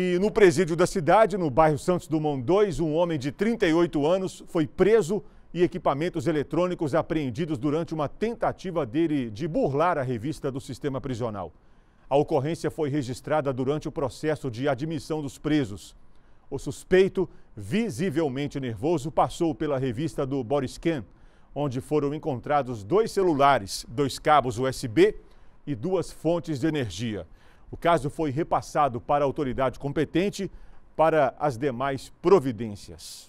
E no presídio da cidade, no bairro Santos Dumont 2, um homem de 38 anos foi preso e equipamentos eletrônicos apreendidos durante uma tentativa dele de burlar a revista do sistema prisional. A ocorrência foi registrada durante o processo de admissão dos presos. O suspeito, visivelmente nervoso, passou pela revista do Ken, onde foram encontrados dois celulares, dois cabos USB e duas fontes de energia. O caso foi repassado para a autoridade competente para as demais providências.